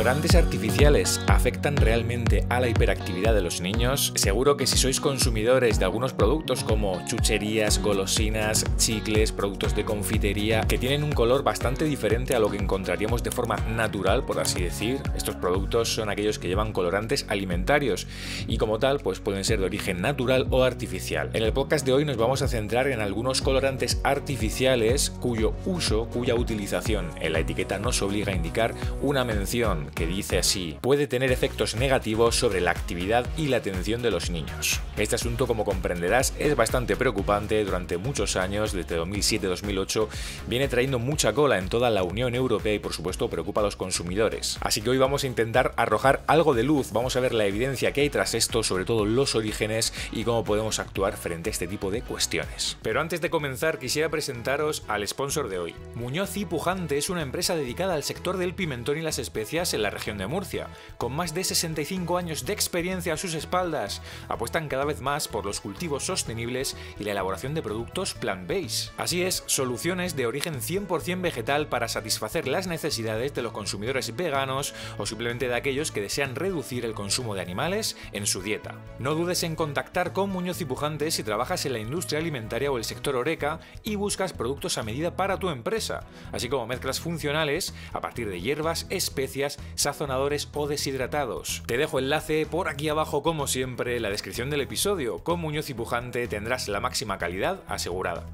colorantes artificiales afectan realmente a la hiperactividad de los niños, seguro que si sois consumidores de algunos productos como chucherías, golosinas, chicles, productos de confitería, que tienen un color bastante diferente a lo que encontraríamos de forma natural, por así decir, estos productos son aquellos que llevan colorantes alimentarios y como tal pues pueden ser de origen natural o artificial. En el podcast de hoy nos vamos a centrar en algunos colorantes artificiales cuyo uso, cuya utilización en la etiqueta nos obliga a indicar una mención que dice así, puede tener efectos negativos sobre la actividad y la atención de los niños. Este asunto, como comprenderás, es bastante preocupante. Durante muchos años, desde 2007-2008, viene trayendo mucha cola en toda la Unión Europea y, por supuesto, preocupa a los consumidores. Así que hoy vamos a intentar arrojar algo de luz, vamos a ver la evidencia que hay tras esto, sobre todo los orígenes y cómo podemos actuar frente a este tipo de cuestiones. Pero antes de comenzar, quisiera presentaros al sponsor de hoy. Muñoz y Pujante es una empresa dedicada al sector del pimentón y las especias la región de Murcia. Con más de 65 años de experiencia a sus espaldas, apuestan cada vez más por los cultivos sostenibles y la elaboración de productos plant-based. Así es, soluciones de origen 100% vegetal para satisfacer las necesidades de los consumidores veganos o simplemente de aquellos que desean reducir el consumo de animales en su dieta. No dudes en contactar con Muñoz y Pujante si trabajas en la industria alimentaria o el sector Oreca y buscas productos a medida para tu empresa, así como mezclas funcionales a partir de hierbas, especias sazonadores o deshidratados. Te dejo enlace por aquí abajo como siempre en la descripción del episodio. Con Muñoz y Pujante tendrás la máxima calidad asegurada.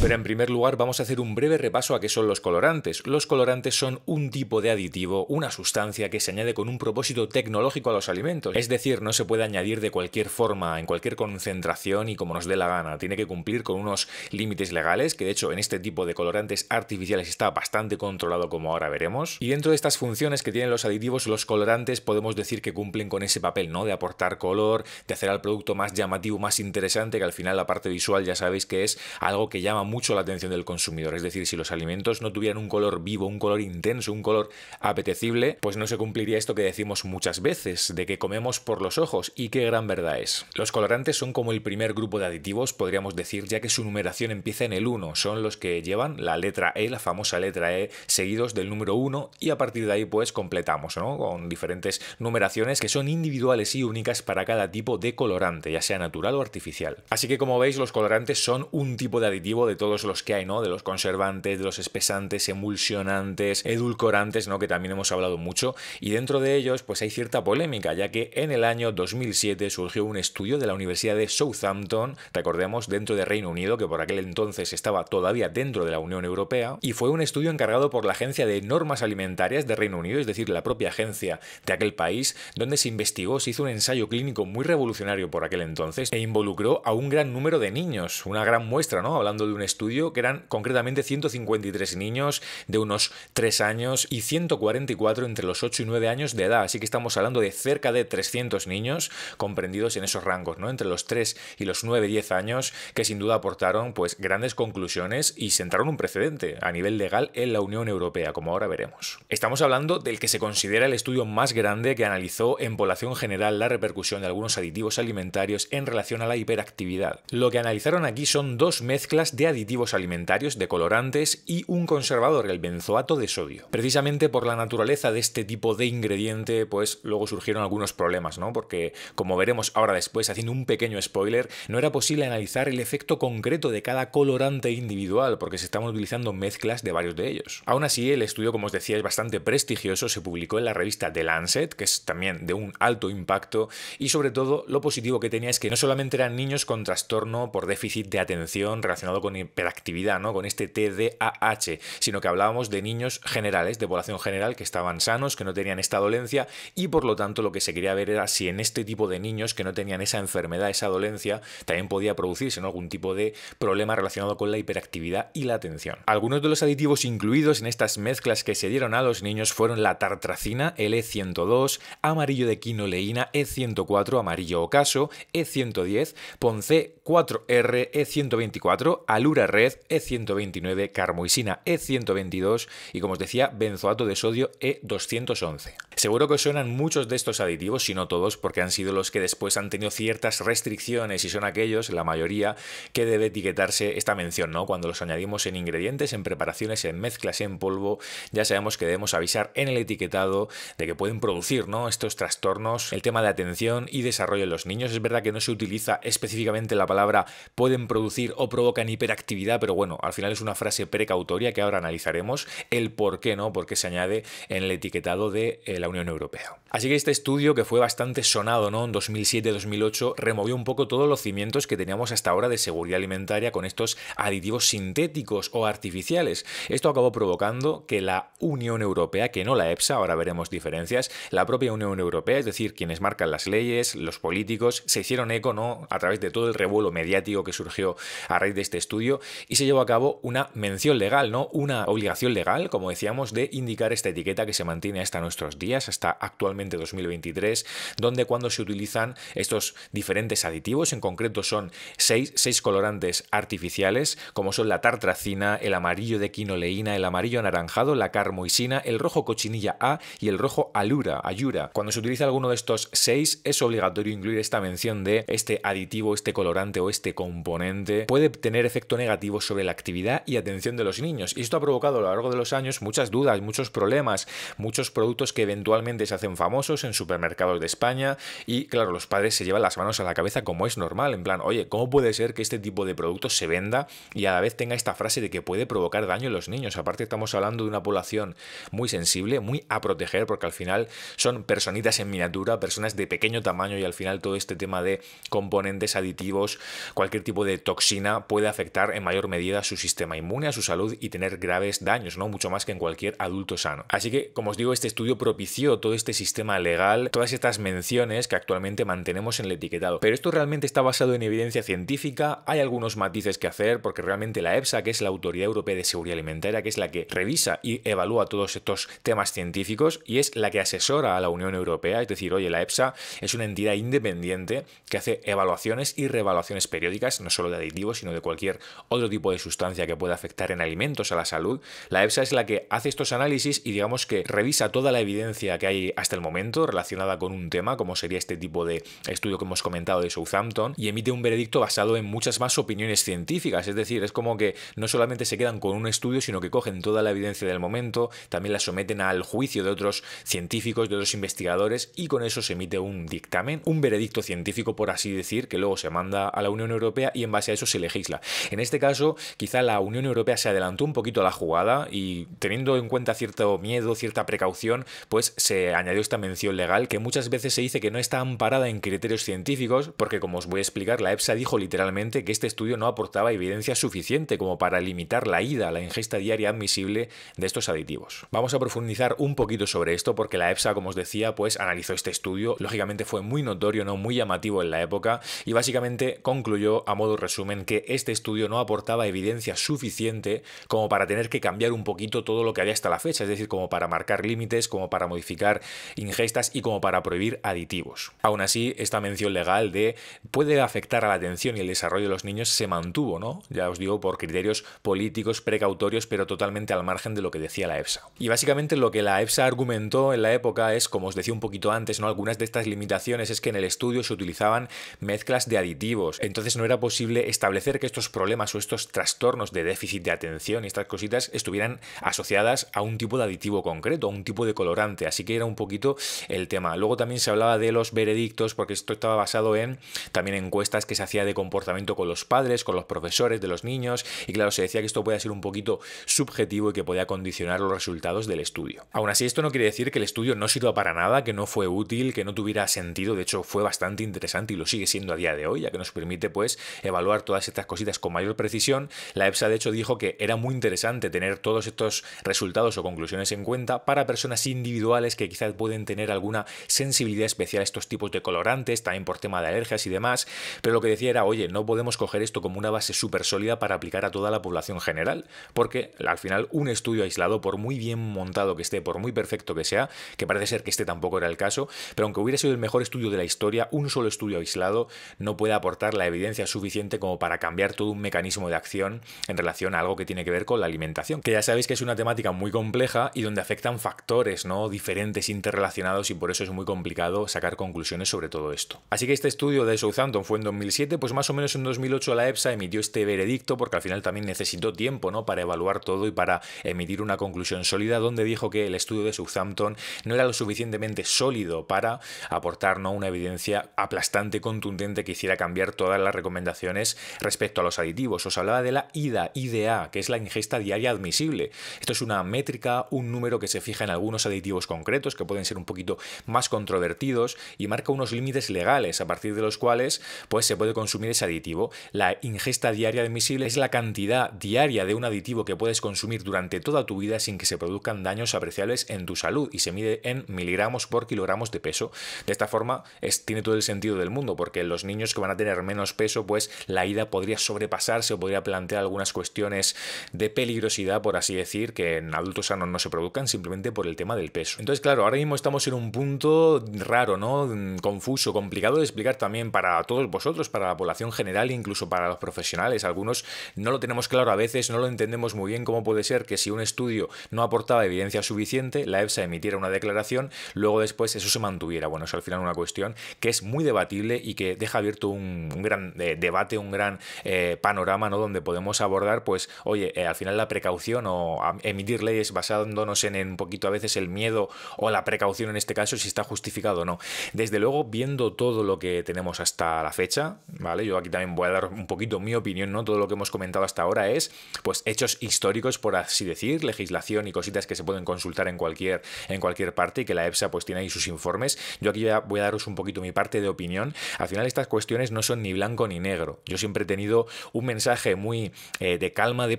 Pero en primer lugar vamos a hacer un breve repaso a qué son los colorantes. Los colorantes son un tipo de aditivo, una sustancia que se añade con un propósito tecnológico a los alimentos. Es decir, no se puede añadir de cualquier forma, en cualquier concentración y como nos dé la gana. Tiene que cumplir con unos límites legales, que de hecho en este tipo de colorantes artificiales está bastante controlado como ahora veremos. Y dentro de estas funciones que tienen los aditivos, los colorantes podemos decir que cumplen con ese papel, ¿no? De aportar color, de hacer al producto más llamativo, más interesante, que al final la parte visual ya sabéis que es algo que llama mucho la atención del consumidor. Es decir, si los alimentos no tuvieran un color vivo, un color intenso, un color apetecible, pues no se cumpliría esto que decimos muchas veces, de que comemos por los ojos, y qué gran verdad es. Los colorantes son como el primer grupo de aditivos, podríamos decir, ya que su numeración empieza en el 1, son los que llevan la letra E, la famosa letra E, seguidos del número 1, y a partir de ahí pues completamos, ¿no? Con diferentes numeraciones que son individuales y únicas para cada tipo de colorante, ya sea natural o artificial. Así que como veis, los colorantes son un tipo de aditivo de todos los que hay, ¿no? De los conservantes, de los espesantes, emulsionantes, edulcorantes, ¿no? Que también hemos hablado mucho. Y dentro de ellos, pues hay cierta polémica, ya que en el año 2007 surgió un estudio de la Universidad de Southampton, recordemos, dentro de Reino Unido, que por aquel entonces estaba todavía dentro de la Unión Europea, y fue un estudio encargado por la Agencia de Normas Alimentarias de Reino Unido, es decir, la propia agencia de aquel país, donde se investigó, se hizo un ensayo clínico muy revolucionario por aquel entonces e involucró a un gran número de niños, una gran muestra, ¿no? Hablando de un estudio que eran concretamente 153 niños de unos 3 años y 144 entre los 8 y 9 años de edad. Así que estamos hablando de cerca de 300 niños comprendidos en esos rangos, ¿no? Entre los 3 y los 9-10 años, que sin duda aportaron pues grandes conclusiones y sentaron un precedente a nivel legal en la Unión Europea, como ahora veremos. Estamos hablando del que se considera el estudio más grande que analizó en población general la repercusión de algunos aditivos alimentarios en relación a la hiperactividad. Lo que analizaron aquí son dos mezclas de aditivos alimentarios, de colorantes y un conservador, el benzoato de sodio. Precisamente por la naturaleza de este tipo de ingrediente, pues luego surgieron algunos problemas, ¿no? Porque, como veremos ahora después, haciendo un pequeño spoiler, no era posible analizar el efecto concreto de cada colorante individual, porque se estaban utilizando mezclas de varios de ellos. Aún así, el estudio, como os decía, es bastante prestigioso, se publicó en la revista The Lancet, que es también de un alto impacto, y sobre todo lo positivo que tenía es que no solamente eran niños con trastorno por déficit de atención relacionado con hiperactividad, ¿no? con este TDAH, sino que hablábamos de niños generales, de población general, que estaban sanos, que no tenían esta dolencia y por lo tanto lo que se quería ver era si en este tipo de niños que no tenían esa enfermedad, esa dolencia, también podía producirse algún tipo de problema relacionado con la hiperactividad y la atención. Algunos de los aditivos incluidos en estas mezclas que se dieron a los niños fueron la tartracina, el E102, amarillo de quinoleína, E104, amarillo ocaso, E110, Ponce 4R, E124, lura red, E129, carmoisina E122 y como os decía, benzoato de sodio E211. Seguro que os suenan muchos de estos aditivos, si no todos, porque han sido los que después han tenido ciertas restricciones y son aquellos, la mayoría, que debe etiquetarse esta mención, ¿no? Cuando los añadimos en ingredientes, en preparaciones, en mezclas, en polvo, ya sabemos que debemos avisar en el etiquetado de que pueden producir, ¿no? Estos trastornos, el tema de atención y desarrollo en los niños. Es verdad que no se utiliza específicamente la palabra pueden producir o provocan hiperactividad actividad, pero bueno, al final es una frase precautoria que ahora analizaremos el por qué no, porque se añade en el etiquetado de eh, la Unión Europea. Así que este estudio, que fue bastante sonado ¿no? en 2007-2008, removió un poco todos los cimientos que teníamos hasta ahora de seguridad alimentaria con estos aditivos sintéticos o artificiales. Esto acabó provocando que la Unión Europea, que no la EPSA, ahora veremos diferencias, la propia Unión Europea, es decir, quienes marcan las leyes, los políticos, se hicieron eco ¿no? a través de todo el revuelo mediático que surgió a raíz de este estudio y se llevó a cabo una mención legal, ¿no? Una obligación legal, como decíamos, de indicar esta etiqueta que se mantiene hasta nuestros días, hasta actualmente 2023, donde cuando se utilizan estos diferentes aditivos, en concreto son seis, colorantes artificiales, como son la tartracina, el amarillo de quinoleína, el amarillo anaranjado, la carmoisina, el rojo cochinilla A y el rojo alura, ayura. Cuando se utiliza alguno de estos seis, es obligatorio incluir esta mención de este aditivo, este colorante o este componente. Puede tener efectos negativo sobre la actividad y atención de los niños. Y esto ha provocado a lo largo de los años muchas dudas, muchos problemas, muchos productos que eventualmente se hacen famosos en supermercados de España y claro, los padres se llevan las manos a la cabeza como es normal, en plan, oye, ¿cómo puede ser que este tipo de productos se venda y a la vez tenga esta frase de que puede provocar daño en los niños? Aparte estamos hablando de una población muy sensible, muy a proteger, porque al final son personitas en miniatura, personas de pequeño tamaño y al final todo este tema de componentes aditivos, cualquier tipo de toxina puede afectar en mayor medida su sistema inmune, a su salud y tener graves daños, ¿no? Mucho más que en cualquier adulto sano. Así que, como os digo, este estudio propició todo este sistema legal, todas estas menciones que actualmente mantenemos en el etiquetado. Pero esto realmente está basado en evidencia científica, hay algunos matices que hacer, porque realmente la EPSA, que es la Autoridad Europea de Seguridad Alimentaria, que es la que revisa y evalúa todos estos temas científicos y es la que asesora a la Unión Europea, es decir, oye, la EPSA es una entidad independiente que hace evaluaciones y reevaluaciones periódicas, no solo de aditivos, sino de cualquier otro tipo de sustancia que puede afectar en alimentos a la salud. La EFSA es la que hace estos análisis y digamos que revisa toda la evidencia que hay hasta el momento relacionada con un tema, como sería este tipo de estudio que hemos comentado de Southampton, y emite un veredicto basado en muchas más opiniones científicas. Es decir, es como que no solamente se quedan con un estudio, sino que cogen toda la evidencia del momento, también la someten al juicio de otros científicos, de otros investigadores, y con eso se emite un dictamen, un veredicto científico, por así decir, que luego se manda a la Unión Europea y en base a eso se legisla este caso, quizá la Unión Europea se adelantó un poquito a la jugada y teniendo en cuenta cierto miedo, cierta precaución, pues se añadió esta mención legal que muchas veces se dice que no está amparada en criterios científicos, porque como os voy a explicar, la EPSA dijo literalmente que este estudio no aportaba evidencia suficiente como para limitar la ida, la ingesta diaria admisible de estos aditivos. Vamos a profundizar un poquito sobre esto porque la EPSA, como os decía, pues analizó este estudio, lógicamente fue muy notorio, no muy llamativo en la época y básicamente concluyó a modo resumen que este estudio no aportaba evidencia suficiente como para tener que cambiar un poquito todo lo que había hasta la fecha, es decir, como para marcar límites, como para modificar ingestas y como para prohibir aditivos. Aún así, esta mención legal de puede afectar a la atención y el desarrollo de los niños se mantuvo, ¿no? Ya os digo, por criterios políticos precautorios, pero totalmente al margen de lo que decía la EFSA. Y básicamente lo que la EFSA argumentó en la época es, como os decía un poquito antes, ¿no? Algunas de estas limitaciones es que en el estudio se utilizaban mezclas de aditivos, entonces no era posible establecer que estos problemas o estos trastornos de déficit de atención y estas cositas estuvieran asociadas a un tipo de aditivo concreto, a un tipo de colorante. Así que era un poquito el tema. Luego también se hablaba de los veredictos, porque esto estaba basado en también encuestas que se hacía de comportamiento con los padres, con los profesores de los niños, y claro, se decía que esto podía ser un poquito subjetivo y que podía condicionar los resultados del estudio. Aún así, esto no quiere decir que el estudio no sirva para nada, que no fue útil, que no tuviera sentido, de hecho fue bastante interesante y lo sigue siendo a día de hoy, ya que nos permite pues evaluar todas estas cositas con mayor precisión. La EPSA, de hecho, dijo que era muy interesante tener todos estos resultados o conclusiones en cuenta para personas individuales que quizás pueden tener alguna sensibilidad especial a estos tipos de colorantes, también por tema de alergias y demás. Pero lo que decía era, oye, no podemos coger esto como una base súper sólida para aplicar a toda la población general, porque al final un estudio aislado, por muy bien montado que esté, por muy perfecto que sea, que parece ser que este tampoco era el caso, pero aunque hubiera sido el mejor estudio de la historia, un solo estudio aislado no puede aportar la evidencia suficiente como para cambiar todo un mecanismo de acción en relación a algo que tiene que ver con la alimentación, que ya sabéis que es una temática muy compleja y donde afectan factores ¿no? diferentes interrelacionados y por eso es muy complicado sacar conclusiones sobre todo esto. Así que este estudio de Southampton fue en 2007, pues más o menos en 2008 la EPSA emitió este veredicto porque al final también necesitó tiempo ¿no? para evaluar todo y para emitir una conclusión sólida donde dijo que el estudio de Southampton no era lo suficientemente sólido para aportar ¿no? una evidencia aplastante, contundente que hiciera cambiar todas las recomendaciones respecto a los aditivos os hablaba de la IDA, IDA, que es la ingesta diaria admisible. Esto es una métrica, un número que se fija en algunos aditivos concretos que pueden ser un poquito más controvertidos y marca unos límites legales a partir de los cuales pues, se puede consumir ese aditivo. La ingesta diaria admisible es la cantidad diaria de un aditivo que puedes consumir durante toda tu vida sin que se produzcan daños apreciables en tu salud y se mide en miligramos por kilogramos de peso. De esta forma tiene todo el sentido del mundo porque los niños que van a tener menos peso pues la ida podría sobrepasar se podría plantear algunas cuestiones de peligrosidad, por así decir, que en adultos sanos no se produzcan simplemente por el tema del peso. Entonces, claro, ahora mismo estamos en un punto raro, ¿no? Mm, confuso, complicado de explicar también para todos vosotros, para la población general e incluso para los profesionales. Algunos no lo tenemos claro a veces, no lo entendemos muy bien cómo puede ser que si un estudio no aportaba evidencia suficiente, la EFSA emitiera una declaración, luego después eso se mantuviera. Bueno, es al final una cuestión que es muy debatible y que deja abierto un, gran eh, debate, un gran eh, panorama donde podemos abordar, pues, oye, eh, al final la precaución o emitir leyes basándonos en, un poquito a veces el miedo o la precaución en este caso, si está justificado o no. Desde luego, viendo todo lo que tenemos hasta la fecha, ¿vale? Yo aquí también voy a dar un poquito mi opinión, ¿no? Todo lo que hemos comentado hasta ahora es, pues, hechos históricos, por así decir, legislación y cositas que se pueden consultar en cualquier, en cualquier parte y que la EPSA, pues, tiene ahí sus informes. Yo aquí voy a daros un poquito mi parte de opinión. Al final, estas cuestiones no son ni blanco ni negro. Yo siempre he tenido un mensaje muy eh, de calma, de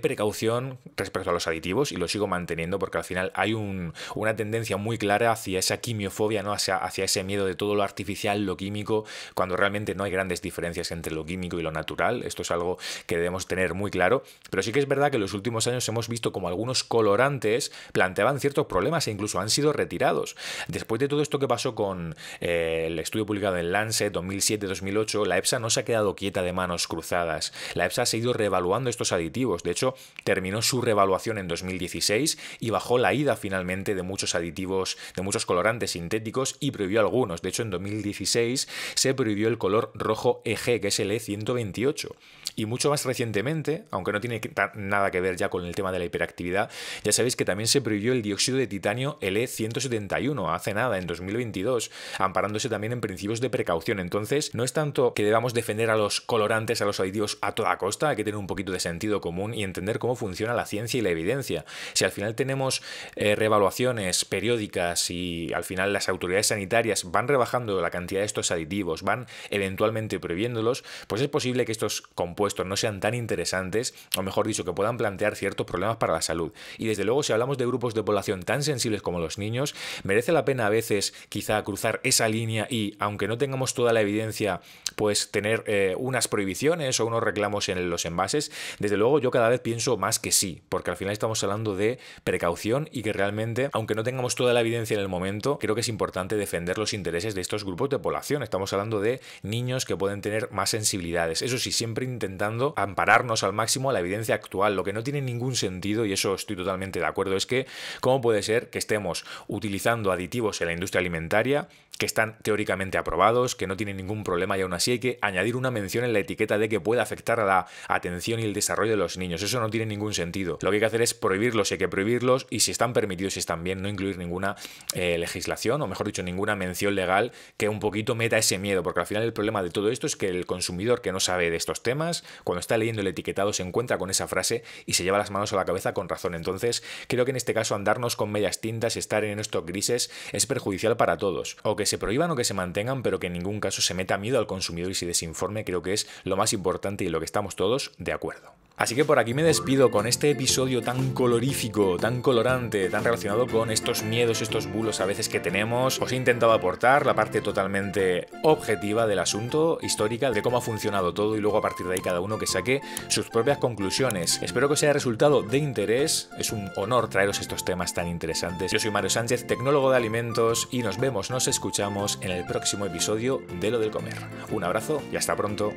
precaución respecto a los aditivos y lo sigo manteniendo porque al final hay una tendencia muy clara hacia esa quimiofobia, ¿no? hacia, ese miedo de todo lo artificial, lo químico, cuando realmente no hay grandes diferencias entre lo químico y lo natural. Esto es algo que debemos tener muy claro. Pero sí que es verdad que en los últimos años hemos visto como algunos colorantes planteaban ciertos problemas e incluso han sido retirados. Después de todo esto que pasó con eh, el estudio publicado en Lancet 2007-2008, la EPSA no se ha quedado quieta de manos cruzadas. La EPSA se ha ido revaluando estos aditivos. De hecho, terminó su revaluación en 2016 y bajó la ida finalmente de muchos aditivos, de muchos colorantes sintéticos y prohibió algunos. De hecho, en 2016 se prohibió el color rojo EG, que es el E128. Y mucho más recientemente, aunque no tiene nada que ver ya con el tema de la hiperactividad, ya sabéis que también se prohibió el dióxido de titanio LE171 hace nada, en 2022, amparándose también en principios de precaución. Entonces, no es tanto que debamos defender a los colorantes, a los aditivos a toda costa, hay que tener un poquito de sentido común y entender cómo funciona la ciencia y la evidencia. Si al final tenemos eh, revaluaciones periódicas y al final las autoridades sanitarias van rebajando la cantidad de estos aditivos, van eventualmente prohibiéndolos, pues es posible que estos compuestos no sean tan interesantes, o mejor dicho, que puedan plantear ciertos problemas para la salud. Y desde luego, si hablamos de grupos de población tan sensibles como los niños, merece la pena a veces quizá cruzar esa línea y, aunque no tengamos toda la evidencia, pues tener eh, unas prohibiciones o unos reclamos en los envases, desde luego yo cada vez pienso más que sí, porque al final estamos hablando de precaución y que realmente, aunque no tengamos toda la evidencia en el momento, creo que es importante defender los intereses de estos grupos de población. Estamos hablando de niños que pueden tener más sensibilidades. Eso sí, siempre intentamos intentando ampararnos al máximo a la evidencia actual. Lo que no tiene ningún sentido, y eso estoy totalmente de acuerdo, es que cómo puede ser que estemos utilizando aditivos en la industria alimentaria que están teóricamente aprobados, que no tienen ningún problema y aún así hay que añadir una mención en la etiqueta de que puede afectar a la atención y el desarrollo de los niños. Eso no tiene ningún sentido. Lo que hay que hacer es prohibirlos, hay que prohibirlos y si están permitidos, si están bien, no incluir ninguna eh, legislación o mejor dicho, ninguna mención legal que un poquito meta ese miedo, porque al final el problema de todo esto es que el consumidor que no sabe de estos temas, cuando está leyendo el etiquetado se encuentra con esa frase y se lleva las manos a la cabeza con razón. Entonces, creo que en este caso andarnos con medias tintas, estar en estos grises es perjudicial para todos. O que se prohíban o que se mantengan, pero que en ningún caso se meta miedo al consumidor y se desinforme, creo que es lo más importante y en lo que estamos todos de acuerdo. Así que por aquí me despido con este episodio tan colorífico, tan colorante, tan relacionado con estos miedos, estos bulos a veces que tenemos. Os he intentado aportar la parte totalmente objetiva del asunto, histórica, de cómo ha funcionado todo y luego a partir de ahí cada uno que saque sus propias conclusiones. Espero que os haya resultado de interés. Es un honor traeros estos temas tan interesantes. Yo soy Mario Sánchez, tecnólogo de alimentos y nos vemos, nos escuchamos en el próximo episodio de Lo del Comer. Un abrazo y hasta pronto.